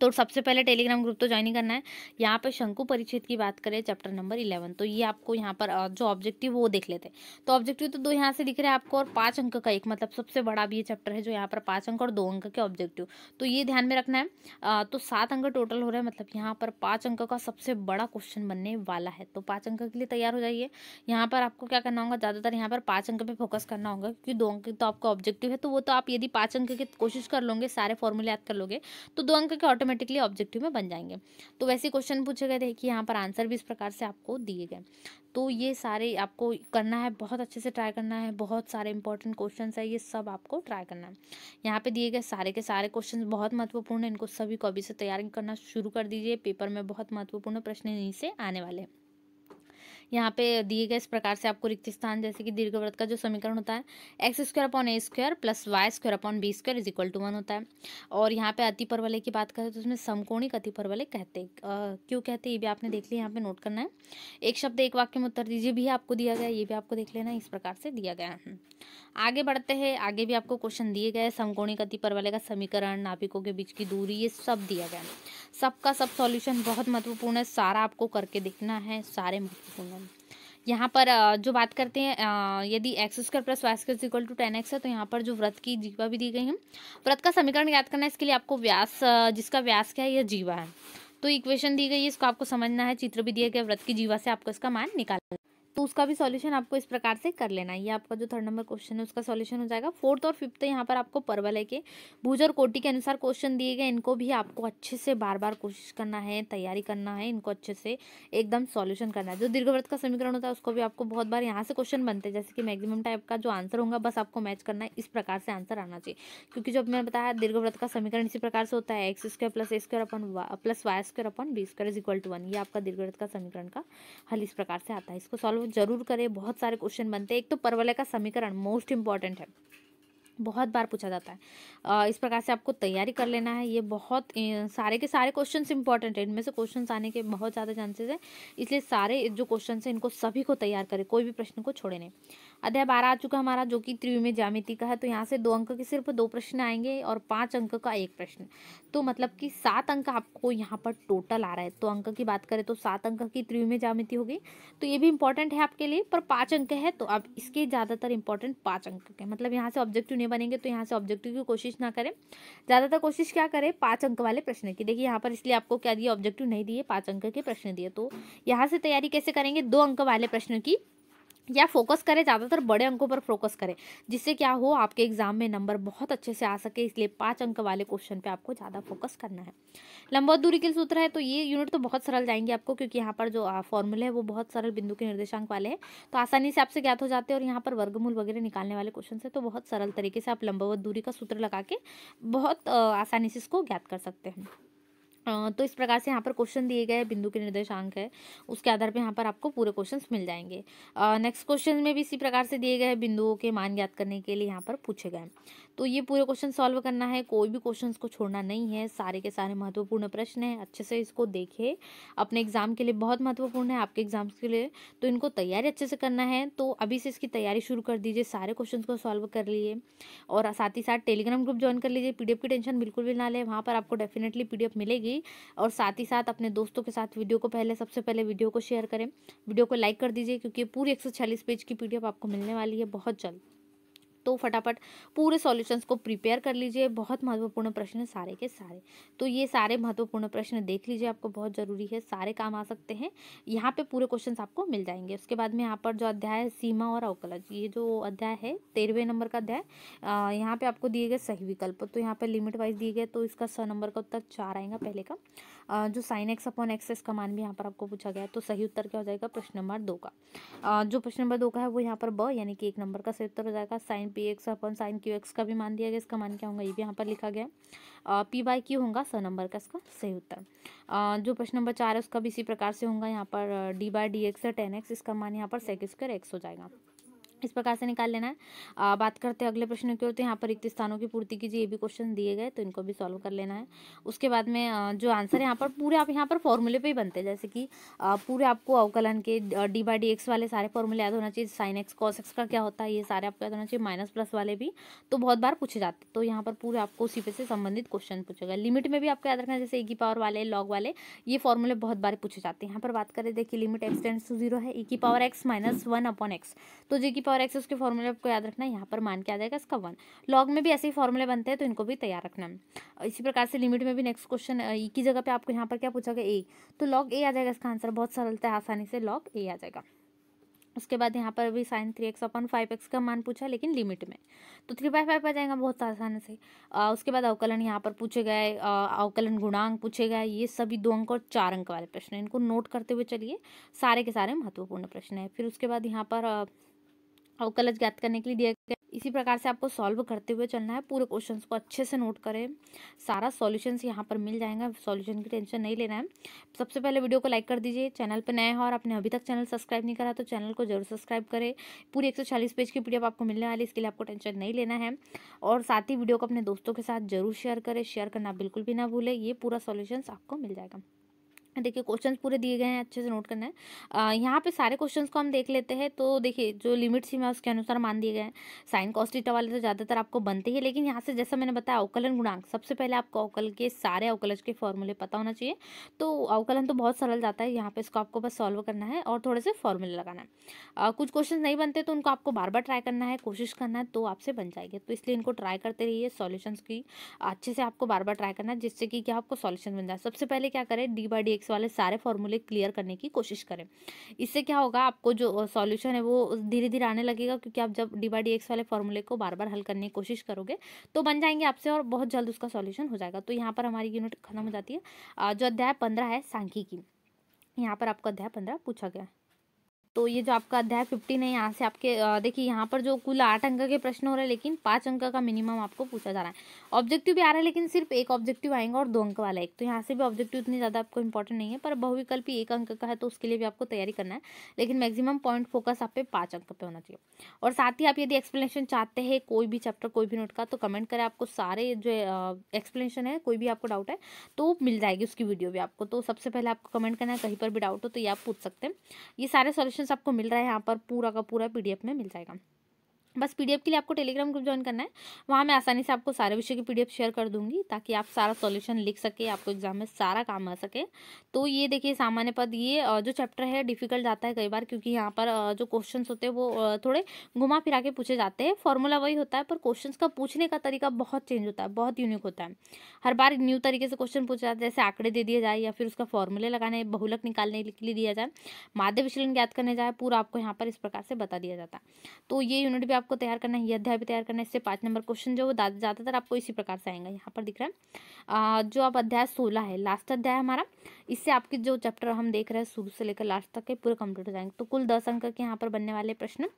Speaker 1: तो सबसे पहले टेलीग्राम ग्रुप तो ज्वाइन ही करना है यहाँ पे शंकु परिच्छेद की बात करें चैप्टर नंबर इलेवन तो ये आपको यहाँ पर जो ऑब्जेक्टिव वो देख लेते हैं तो ऑब्जेक्टिव तो दो यहाँ से दिख रहे हैं आपको और पांच अंक का एक मतलब सबसे बड़ा भी ये चैप्टर है जो यहाँ पर पांच अंक और दो अंक के ऑब्जेक्टिव तो ये ध्यान में रखना है आ, तो सात अंक टोटल हो रहा है मतलब यहाँ पर पाँच अंक का सबसे बड़ा क्वेश्चन बनने वाला है तो पाँच अंक के लिए तैयार हो जाइए यहाँ पर आपको क्या करना होगा ज़्यादातर यहाँ पर पाँच अंक पर फोकस करना होगा क्योंकि दो अंक तो आपका ऑब्जेक्टिव है तो वो तो आप यदि पाँच अंक की कोशिश कर लोगे सारे फॉर्मूले याद कर लोगे तो दो अंक के ऑटोमेटिकली ऑब्जेक्टिव में बन जाएंगे तो वैसे क्वेश्चन पूछे गए थे कि यहाँ पर आंसर भी इस प्रकार से आपको दिए गए तो ये सारे आपको करना है बहुत अच्छे से ट्राई करना है बहुत सारे इंपॉर्टेंट क्वेश्चन है ये सब आपको ट्राई करना है यहाँ पे दिए गए सारे के सारे क्वेश्चन बहुत महत्वपूर्ण है इनको सभी कॉपी से तैयारी करना शुरू कर दीजिए पेपर में बहुत महत्वपूर्ण प्रश्न इन्हीं से आने वाले हैं यहाँ पे दिए गए इस प्रकार से आपको रिक्त स्थान जैसे कि दीर्घ व्रत का जो समीकरण होता है X square upon A square plus Y square upon B square is equal to one होता है और यहाँ पे अति परवलय की बात करें तो उसमें समकोणिक अति परवलय कहते क्यों कहते ये भी आपने देख लिया यहाँ पे नोट करना है एक शब्द एक वाक्य में उत्तर दीजिए भी आपको दिया गया ये भी आपको देख लेना इस प्रकार से दिया गया है आगे बढ़ते हैं आगे भी आपको क्वेश्चन दिए गए समकोणिक अति परवलय का समीकरण नाभिकों के बीच की दूरी ये सब दिया गया सबका सब सॉल्यूशन बहुत महत्वपूर्ण है सारा आपको करके देखना है सारे महत्वपूर्ण यहाँ पर जो बात करते हैं यदि X square plus Y square equal to ten X है तो यहाँ पर जो व्रत की जीवा भी दी गई है व्रत का समीकरण याद करना है इसके लिए आपको व्यास जिसका व्यास क्या है यह जीवा है तो इक्वेशन दी गई है इसको आपको समझना है चित्र भी दिया गया व्रत की जीवा से आपको इसका मान निकालना तो उसका भी सॉल्यूशन आपको इस प्रकार से कर लेना है ये आपका जो थर्ड नंबर क्वेश्चन है उसका सॉल्यूशन हो जाएगा फोर्थ और फिफ्थ तो यहाँ पर आपको परवल है के भूज और कोटी के अनुसार क्वेश्चन दिए गए इनको भी आपको अच्छे से बार बार कोशिश करना है तैयारी करना है इनको अच्छे से एकदम सॉल्यूशन करना है जो दीर्घव्रत का समीकरण होता है उसको भी आपको बहुत बार यहाँ से क्वेश्चन बनते हैं जैसे कि मैक्सिमम टाइप का जो आंसर होगा बस आपको मैच करना है इस प्रकार से आंसर आना चाहिए क्योंकि जब मैंने बताया दीर्घव्रत का समीकरण इसी प्रकार से होता है X square plus A square upon plus Y square upon B square is equal to one ये आपका दीर्घव्रत का समीकरण का हल इस प्रकार से आता है इसको सॉल्व जरूर करें बहुत सारे क्वेश्चन बनते हैं एक तो परवलय का समीकरण मोस्ट इम्पॉर्टेंट है बहुत बार पूछा जाता है इस प्रकार से आपको तैयारी कर लेना है ये बहुत सारे के सारे क्वेश्चंस इंपॉर्टेंट है इनमें से क्वेश्चंस आने के बहुत ज़्यादा चांसेस है इसलिए सारे जो क्वेश्चन हैं इनको सभी को तैयार करें कोई भी प्रश्न को छोड़े नहीं अध्याय बारह आ चुका हमारा जो कि त्रिवी में जामिति का है तो यहाँ से दो अंक के सिर्फ दो प्रश्न आएंगे और पांच अंक का एक प्रश्न तो मतलब कि सात अंक आपको यहाँ पर टोटल आ रहा है तो अंक की बात करें तो सात अंक की त्रिवी में जामिति होगी तो ये भी इंपॉर्टेंट है आपके लिए पर पाँच अंक है तो अब इसके ज़्यादातर इंपॉर्टेंट पाँच अंक के मतलब यहाँ से ऑब्जेक्टिव नहीं बनेंगे तो यहाँ से ऑब्जेक्टिव की कोशिश ना करें ज़्यादातर कोशिश क्या करें पाँच अंक वाले प्रश्न की देखिए यहाँ पर इसलिए आपको क्या दिए ऑब्जेक्टिव नहीं दिए पाँच अंक के प्रश्न दिए तो यहाँ से तैयारी कैसे करेंगे दो अंक वाले प्रश्न की या फोकस करें ज़्यादातर बड़े अंकों पर फोकस करें जिससे क्या हो आपके एग्जाम में नंबर बहुत अच्छे से आ सके इसलिए पाँच अंक वाले क्वेश्चन पे आपको ज़्यादा फोकस करना है लंबा दूरी के सूत्र है तो ये यूनिट तो बहुत सरल जाएंगे आपको क्योंकि यहाँ पर जो फॉर्मूले है वो बहुत सरल बिंदु के निर्देशांक वाले हैं तो आसानी से आपसे ज्ञात हो जाते हैं और यहाँ पर वर्गमूल वगैरह निकालने वाले क्वेश्चन है तो बहुत सरल तरीके से आप लंबावत दूरी का सूत्र लगा के बहुत आसानी से इसको ज्ञात कर सकते हैं तो इस प्रकार से यहाँ पर क्वेश्चन दिए गए बिंदु के निर्देशांक है उसके आधार पर यहाँ पर आपको पूरे क्वेश्चन मिल जाएंगे नेक्स्ट क्वेश्चन में भी इसी प्रकार से दिए गए बिंदुओं के मान ज्ञात करने के लिए यहाँ पर पूछे गए तो ये पूरे क्वेश्चन सॉल्व करना है कोई भी क्वेश्चन को छोड़ना नहीं है सारे के सारे महत्वपूर्ण प्रश्न हैं अच्छे से इसको देखें अपने एग्जाम के लिए बहुत महत्वपूर्ण है आपके एग्जाम्स के लिए तो इनको तैयारी अच्छे से करना है तो अभी से इसकी तैयारी शुरू कर दीजिए सारे क्वेश्चन को सॉल्व कर लिए और साथ ही साथ टेलीग्राम ग्रुप ज्वाइन कर लीजिए पी की टेंशन बिल्कुल भी ना ले वहाँ पर आपको डेफिनेटली पी मिलेगी जी और साथ ही साथ अपने दोस्तों के साथ वीडियो को पहले सबसे पहले वीडियो को शेयर करें वीडियो को लाइक कर दीजिए क्योंकि पूरी एक पेज की पी आपको मिलने वाली है बहुत जल्द तो फटाफट पूरे सॉल्यूशंस को प्रिपेयर कर लीजिए बहुत महत्वपूर्ण प्रश्न है सारे के सारे तो ये सारे महत्वपूर्ण प्रश्न देख लीजिए आपको बहुत ज़रूरी है सारे काम आ सकते हैं यहाँ पे पूरे क्वेश्चंस आपको मिल जाएंगे उसके बाद में यहाँ पर जो अध्याय है सीमा और अवकलज ये जो अध्याय है तेरहवें नंबर का अध्याय यहाँ पर आपको दिए गए सही विकल्प तो यहाँ पर लिमिट वाइज दिए गए तो इसका स नंबर का उत्तर चार आएगा पहले का जो साइन एक्स अपॉन एक्सेस का मान भी यहाँ पर आपको पूछा गया तो सही उत्तर क्या हो जाएगा प्रश्न नंबर दो का जो प्रश्न नंबर दो का है वो यहाँ पर ब यानी कि एक नंबर का सही उत्तर हो जाएगा sine B X upon sine Q X का भी मान दिया गया इसका मान क्या होगा ये भी यहाँ पर लिखा गया पी बाई क्यू होगा स नंबर का इसका सही उत्तर जो प्रश्न नंबर चार है उसका भी इसी प्रकार से होगा यहाँ पर डी बाई डी एक्स है टेन एक्स इसका मान यहाँ पर सेक स्क्वायर एक्स हो जाएगा इस प्रकार से निकाल लेना है आ, बात करते हैं अगले प्रश्न की ओर तो यहाँ पर रिक्त स्थानों की पूर्ति कीजिए ये भी क्वेश्चन दिए गए तो इनको भी सॉल्व कर लेना है उसके बाद में जो आंसर है यहाँ पर पूरे आप यहाँ पर फॉर्मूले पे ही बनते हैं जैसे कि पूरे आपको अवकलन के डी बाई डी एक्स वाले सारे फॉर्मूले याद होना चाहिए साइन एक्स कॉस एक्स का क्या होता है ये सारे आपको याद होना चाहिए माइनस प्लस वाले भी तो बहुत बार पूछे जाते तो यहाँ पर पूरे आपको उसी पे से संबंधित क्वेश्चन पूछेगा लिमिट में भी आपको याद रखना जैसे ई की पावर वाले लॉग वाले ये फॉर्मूले बहुत बार पूछे जाते हैं यहाँ पर बात करें देखिए limit X tends to zero है ई की power X minus one upon X तो जे की पावर और एक्स उसके फॉर्मूले आपको याद रखना है यहाँ पर मान के आ जाएगा इसका वन लॉग में भी ऐसे ही फॉर्मूले बनते हैं तो इनको भी तैयार रखना है इसी प्रकार से लिमिट में भी नेक्स्ट क्वेश्चन ई की जगह पे आपको यहाँ पर क्या पूछा गया ए तो लॉग ए आ जाएगा इसका आंसर बहुत सरलता है आसानी से लॉग ए आ जाएगा उसके बाद यहाँ पर भी sine three X upon five X का मान पूछा लेकिन लिमिट में तो थ्री बाई फाइव आ जाएगा बहुत आसान से आ, उसके बाद अवकलन यहाँ पर पूछे गए अवकलन गुणांक पूछे गए ये सभी दो अंक और चार अंक वाले प्रश्न हैं इनको नोट करते हुए चलिए सारे के सारे महत्वपूर्ण प्रश्न हैं फिर उसके बाद यहाँ पर आ, अवकलज ज्ञात करने के लिए दिया गया इसी प्रकार से आपको सॉल्व करते हुए चलना है पूरे क्वेश्चन को अच्छे से नोट करें सारा सॉल्यूशंस यहाँ पर मिल जाएगा सॉल्यूशन की टेंशन नहीं लेना है सबसे पहले वीडियो को लाइक कर दीजिए चैनल पर नया है और आपने अभी तक चैनल सब्सक्राइब नहीं करा तो चैनल को जरूर सब्सक्राइब करें पूरी एक पेज की पी आपको मिलने वाली इसके लिए आपको टेंशन नहीं लेना है और साथ ही वीडियो को अपने दोस्तों के साथ जरूर शेयर करें शेयर करना बिल्कुल भी ना भूलें ये पूरा सोल्यूशन आपको मिल जाएगा देखिए क्वेश्चंस पूरे दिए गए हैं अच्छे से नोट करना है यहाँ पे सारे क्वेश्चंस को हम देख लेते हैं तो देखिए जो लिमिट सीमा उसके अनुसार मान दिए गए हैं साइन कॉस्टिटा वाले तो ज़्यादातर आपको बनते ही लेकिन यहाँ से जैसा मैंने बताया अवकलन गुणांक सबसे पहले आपको अवकल के सारे अवकलज के फॉर्मूले पता होना चाहिए तो अवकलन तो बहुत सरल जाता है यहाँ पर इसको आपको बस सॉल्व करना है और थोड़े से फॉर्मूले लगाना है कुछ क्वेश्चन नहीं बनते तो उनको आपको बार बार ट्राई करना है कोशिश करना है तो आपसे बन जाएंगे तो इसलिए इनको ट्राई करते रहिए सॉल्यूशन की अच्छे से आपको बार बार ट्राई करना है जिससे कि क्या आपको सॉल्यूशन बन जाए सबसे पहले क्या करें डी बाई डी फिजिक्स वाले सारे फॉर्मूले क्लियर करने की कोशिश करें इससे क्या होगा आपको जो सॉल्यूशन है वो धीरे धीरे आने लगेगा क्योंकि आप जब डी बाई डी एक्स वाले फॉर्मूले को बार बार हल करने की कोशिश करोगे तो बन जाएंगे आपसे और बहुत जल्द उसका सॉल्यूशन हो जाएगा तो यहाँ पर हमारी यूनिट खत्म हो जाती है जो अध्याय पंद्रह है सांख्यिकी यहाँ पर आपका अध्याय पंद्रह पूछा गया है तो ये जो आपका अध्याय फिफ्टीन है यहाँ से आपके देखिए यहाँ पर जो कुल आठ अंक के प्रश्न हो रहे हैं लेकिन पाँच अंक का मिनिमम आपको पूछा जा रहा है ऑब्जेक्टिव भी आ रहा है लेकिन सिर्फ एक ऑब्जेक्टिव आएंगे और दो अंक वाला एक तो यहाँ से भी ऑब्जेक्टिव इतनी ज़्यादा आपको इंपॉर्टेंट नहीं है पर बहुविकल्प एक अंक का है तो उसके लिए भी आपको तैयारी करना है लेकिन मैक्सिमम पॉइंट फोकस आप पे पाँच अंक पे होना चाहिए और साथ ही आप यदि एक्सप्लेनेशन चाहते हैं कोई भी चैप्टर कोई भी नोट का तो कमेंट करें आपको सारे जो एक्सप्लेनेशन है कोई भी आपको डाउट है तो मिल जाएगी उसकी वीडियो भी आपको तो सबसे पहले आपको कमेंट करना है कहीं पर भी डाउट हो तो ये आप पूछ सकते हैं ये सारे सोल्यूशन क्वेश्चन आपको मिल रहा है यहाँ पर पूरा का पूरा पी में मिल जाएगा बस पीडीएफ के लिए आपको टेलीग्राम ग्रुप ज्वाइन करना है वहाँ मैं आसानी से आपको सारे विषय की पीडीएफ शेयर कर दूंगी ताकि आप सारा सॉल्यूशन लिख सके आपको एग्जाम में सारा काम आ सके तो ये देखिए सामान्य पद ये जो चैप्टर है डिफिकल्ट जाता है कई बार क्योंकि यहाँ पर जो क्वेश्चन होते हैं वो थोड़े घुमा फिरा के पूछे जाते हैं फॉर्मूला वही होता है पर क्वेश्चन का पूछने का तरीका बहुत चेंज होता है बहुत यूनिक होता है हर बार न्यू तरीके से क्वेश्चन पूछे जाते हैं जैसे आंकड़े दे दिए जाए या फिर उसका फॉर्मूले लगाने बहुलक निकालने के लिए दिया जाए माध्य विचलन ज्ञात करने जाए पूरा आपको यहाँ पर इस प्रकार से बता दिया जाता है तो ये यूनिट भी आपको तैयार करना है ये अध्याय भी तैयार करना है इससे पाँच नंबर क्वेश्चन जो ज़्यादातर आपको इसी प्रकार से आएंगे यहाँ पर दिख रहा है जो आप अध्याय सोलह है लास्ट अध्याय हमारा इससे आपके जो चैप्टर हम देख रहे हैं शुरू से लेकर लास्ट तक के पूरे कंप्लीट हो जाएंगे तो कुल दस अंक के यहाँ पर बनने वाले प्रश्न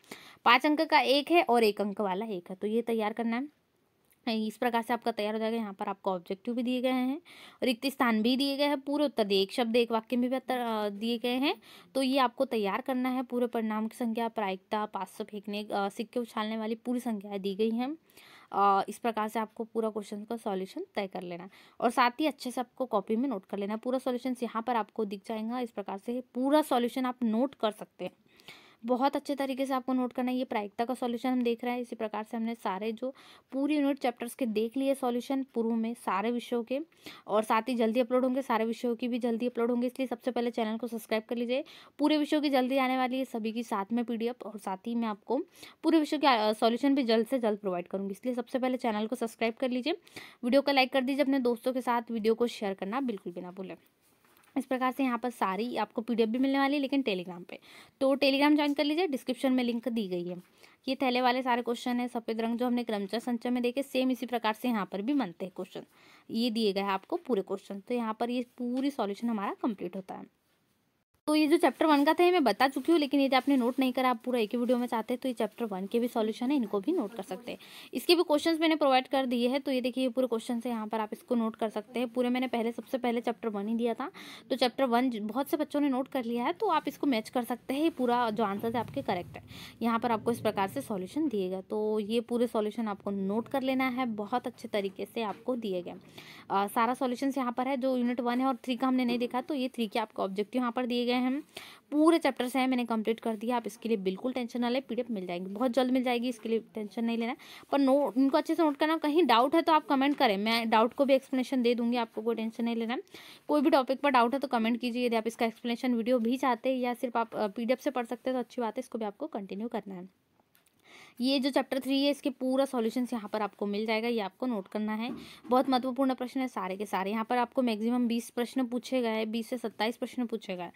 Speaker 1: पाँच अंक का एक है और एक अंक वाला एक है तो ये तैयार करना है इस प्रकार से आपका तैयार हो जाएगा यहाँ पर आपको ऑब्जेक्टिव भी दिए गए हैं रिक्त स्थान भी दिए गए हैं पूरे उत्तर दिए एक शब्द एक वाक्य में भी दिए गए हैं तो ये आपको तैयार करना है पूरे परिणाम की संख्या प्रायिकता पास फेंकने सिक्के उछालने वाली पूरी संख्याएँ दी गई हैं इस प्रकार से आपको पूरा क्वेश्चन का सॉल्यूशन तय कर लेना और साथ ही अच्छे से आपको कॉपी में नोट कर लेना पूरा सॉल्यूशन यहाँ पर आपको दिख जाएगा इस प्रकार से पूरा सॉल्यूशन आप नोट कर सकते हैं बहुत अच्छे तरीके से आपको नोट करना है ये प्रायिकता का सॉल्यूशन हम देख रहे हैं इसी प्रकार से हमने सारे जो पूरी यूनिट चैप्टर्स के देख लिए सॉल्यूशन पूर्व में सारे विषयों के और साथ ही जल्दी अपलोड होंगे सारे विषयों की भी जल्दी अपलोड होंगे इसलिए सबसे पहले चैनल को सब्सक्राइब कर लीजिए पूरे विषयों की जल्दी आने वाली है सभी की साथ में पी और साथ ही मैं आपको पूरे विषयों के सोल्यूशन भी जल्द से जल्द प्रोवाइड करूँगी इसलिए सबसे पहले चैनल को सब्सक्राइब कर लीजिए वीडियो को लाइक कर दीजिए अपने दोस्तों के साथ वीडियो को शेयर करना बिल्कुल भी ना भूलें इस प्रकार से यहाँ पर सारी आपको पीडीएफ भी मिलने वाली है लेकिन टेलीग्राम पे तो टेलीग्राम ज्वाइन कर लीजिए डिस्क्रिप्शन में लिंक दी गई है ये थैले वाले सारे क्वेश्चन है सफ़ेद रंग जो हमने क्रमचय संचय में देखे सेम इसी प्रकार से यहाँ पर भी बनते हैं क्वेश्चन ये दिए गए आपको पूरे क्वेश्चन तो यहाँ पर ये पूरी सॉल्यूशन हमारा कंप्लीट होता है तो ये जो चैप्टर वन का था ये मैं बता चुकी हूँ लेकिन यदि आपने नोट नहीं करा आप पूरा एक ही वीडियो में चाहते हैं तो ये चैप्टर वन के भी सॉल्यूशन है इनको भी नोट कर सकते हैं इसके भी क्वेश्चंस मैंने प्रोवाइड कर दिए हैं तो ये देखिए ये पूरे क्वेश्चन है यहाँ पर आप इसको नोट कर सकते हैं पूरे मैंने पहले सबसे पहले चैप्टर वन ही दिया था तो चैप्टर वन बहुत से बच्चों ने नोट कर लिया है तो आप इसको मैच कर सकते हैं ये पूरा जो आंसर है आपके करेक्ट है यहाँ पर आपको इस प्रकार से सॉल्यूशन दिए गए तो ये पूरे सॉल्यूशन आपको नोट कर लेना है बहुत अच्छे तरीके से आपको दिए गए सारा सोल्यूशन यहाँ पर है जो यूनिट वन है और थ्री का हमने नहीं देखा तो ये थ्री के आपको ऑब्जेक्टिव यहाँ पर दिए गए दिए हैं पूरे चैप्टर से मैंने कंप्लीट कर दिया आप इसके लिए बिल्कुल टेंशन ना ले पीडीएफ मिल जाएगी बहुत जल्द मिल जाएगी इसके लिए टेंशन नहीं लेना पर नोट उनको अच्छे से नोट करना कहीं डाउट है तो आप कमेंट करें मैं डाउट को भी एक्सप्लेनेशन दे दूंगी आपको कोई टेंशन नहीं लेना कोई भी टॉपिक पर डाउट है तो कमेंट कीजिए यदि आप इसका एक्सप्लेनेशन वीडियो भी चाहते हैं या सिर्फ आप पी से पढ़ सकते हैं तो अच्छी बात है इसको भी आपको कंटिन्यू करना है ये जो चैप्टर थ्री है इसके पूरा सॉल्यूशंस यहाँ पर आपको मिल जाएगा ये आपको नोट करना है बहुत महत्वपूर्ण प्रश्न है सारे के सारे यहाँ पर आपको मैक्सिमम बीस प्रश्न पूछे गए हैं बीस से सत्ताईस प्रश्न पूछे गए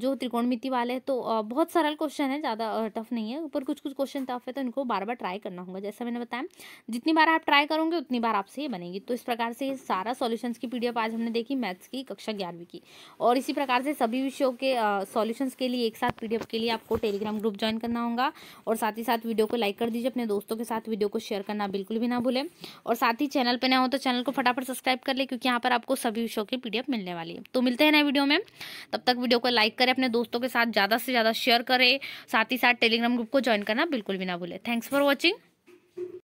Speaker 1: जो त्रिकोण वाले हैं तो बहुत सरल क्वेश्चन है ज़्यादा टफ नहीं है ऊपर कुछ कुछ क्वेश्चन टफ है तो इनको बार बार ट्राई करना होगा जैसा मैंने बताया जितनी बार आप ट्राई करोगे उतनी बार आपसे ये बनेगी तो इस प्रकार से सारा सोल्यूशन की पी आज हमने देखी मैथ्स की कक्षा ग्यारहवीं की और इसी प्रकार से सभी विषयों के सॉल्यूशंस के लिए एक साथ पीडीएफ के लिए आपको टेलीग्राम ग्रुप ज्वाइन करना होगा और साथ ही साथ वीडियो को लाइक लाइक कर दीजिए अपने दोस्तों के साथ वीडियो को शेयर करना बिल्कुल भी ना भूलें और साथ ही चैनल पर ना हो तो चैनल को फटाफट सब्सक्राइब कर ले क्योंकि यहाँ पर आपको सभी विषयों की पी मिलने वाली है तो मिलते हैं नए वीडियो में तब तक वीडियो को लाइक करें अपने दोस्तों के साथ ज़्यादा से ज़्यादा शेयर करें साथ ही साथ टेलीग्राम ग्रुप को ज्वाइन करना बिल्कुल भी ना भूलें थैंक्स फॉर वॉचिंग